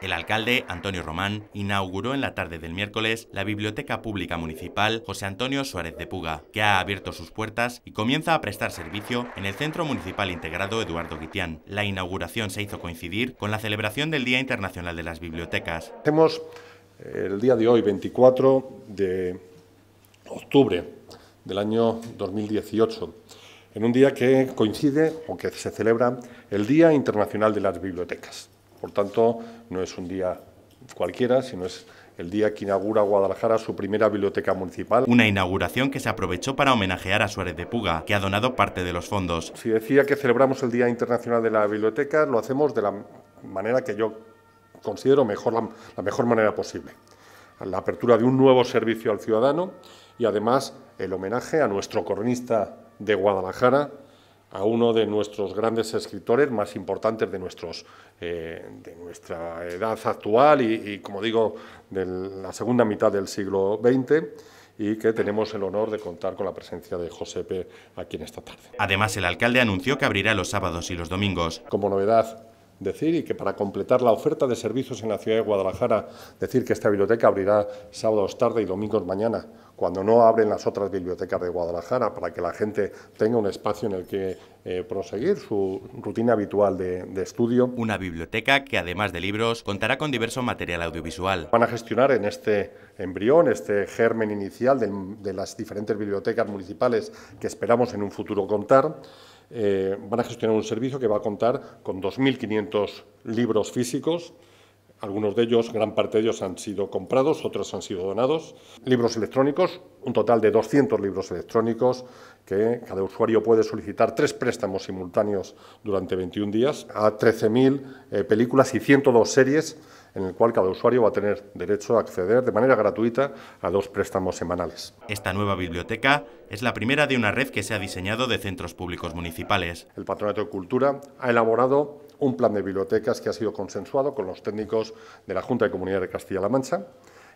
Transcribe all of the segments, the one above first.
El alcalde, Antonio Román, inauguró en la tarde del miércoles la Biblioteca Pública Municipal José Antonio Suárez de Puga, que ha abierto sus puertas y comienza a prestar servicio en el Centro Municipal Integrado Eduardo Guitián. La inauguración se hizo coincidir con la celebración del Día Internacional de las Bibliotecas. Hacemos eh, el día de hoy, 24 de octubre del año 2018, en un día que coincide o que se celebra el Día Internacional de las Bibliotecas. Por tanto, no es un día cualquiera, sino es el día que inaugura Guadalajara su primera biblioteca municipal. Una inauguración que se aprovechó para homenajear a Suárez de Puga, que ha donado parte de los fondos. Si decía que celebramos el Día Internacional de la Biblioteca, lo hacemos de la manera que yo considero mejor, la, mejor manera posible. La apertura de un nuevo servicio al ciudadano y además el homenaje a nuestro coronista de Guadalajara, a uno de nuestros grandes escritores más importantes de, nuestros, eh, de nuestra edad actual y, como digo, de la segunda mitad del siglo XX y que tenemos el honor de contar con la presencia de Josepe aquí en esta tarde. Además, el alcalde anunció que abrirá los sábados y los domingos. Como novedad, decir y que para completar la oferta de servicios en la ciudad de Guadalajara, decir que esta biblioteca abrirá sábados tarde y domingos mañana cuando no abren las otras bibliotecas de Guadalajara, para que la gente tenga un espacio en el que eh, proseguir su rutina habitual de, estudio. Una biblioteca que, además de libros, contará con diverso material audiovisual. Van a gestionar en este embrión, este germen inicial de, las diferentes bibliotecas municipales que esperamos en un futuro contar, eh, van a gestionar un servicio que va a contar con 2.500 libros físicos, algunos de ellos, gran parte de ellos han sido comprados, otros han sido donados. Libros electrónicos, un total de 200 libros electrónicos que cada usuario puede solicitar tres préstamos simultáneos durante 21 días a 13.000 eh, películas y 102 series en el cual cada usuario va a tener derecho a acceder de manera gratuita a dos préstamos semanales. Esta nueva biblioteca es la primera de una red que se ha diseñado de centros públicos municipales. El Patronato de Cultura ha elaborado un plan de bibliotecas que ha sido consensuado con los técnicos de la Junta de Comunidad de Castilla-La Mancha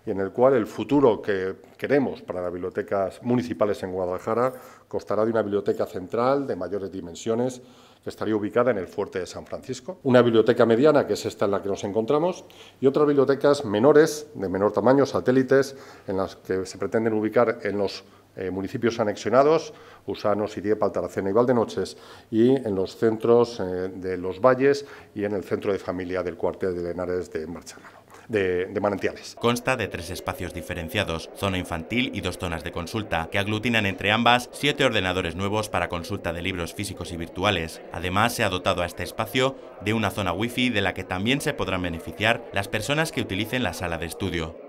y en el cual el futuro que queremos para las bibliotecas municipales en Guadalajara constará de una biblioteca central de mayores dimensiones que estaría ubicada en el fuerte de San Francisco, una biblioteca mediana, que es esta en la que nos encontramos, y otras bibliotecas menores, de menor tamaño, satélites, en las que se pretenden ubicar en los eh, municipios anexionados, Usano, Siriepa, Altaracena y Noches, y en los centros eh, de los valles y en el centro de familia del cuartel de Lenares de De, de, manantiales. Consta de tres espacios diferenciados, zona infantil y dos zonas de consulta, que aglutinan entre ambas siete ordenadores nuevos para consulta de libros físicos y virtuales. Además, se ha dotado a este espacio de una zona wifi de la que también se podrán beneficiar las personas que utilicen la sala de estudio.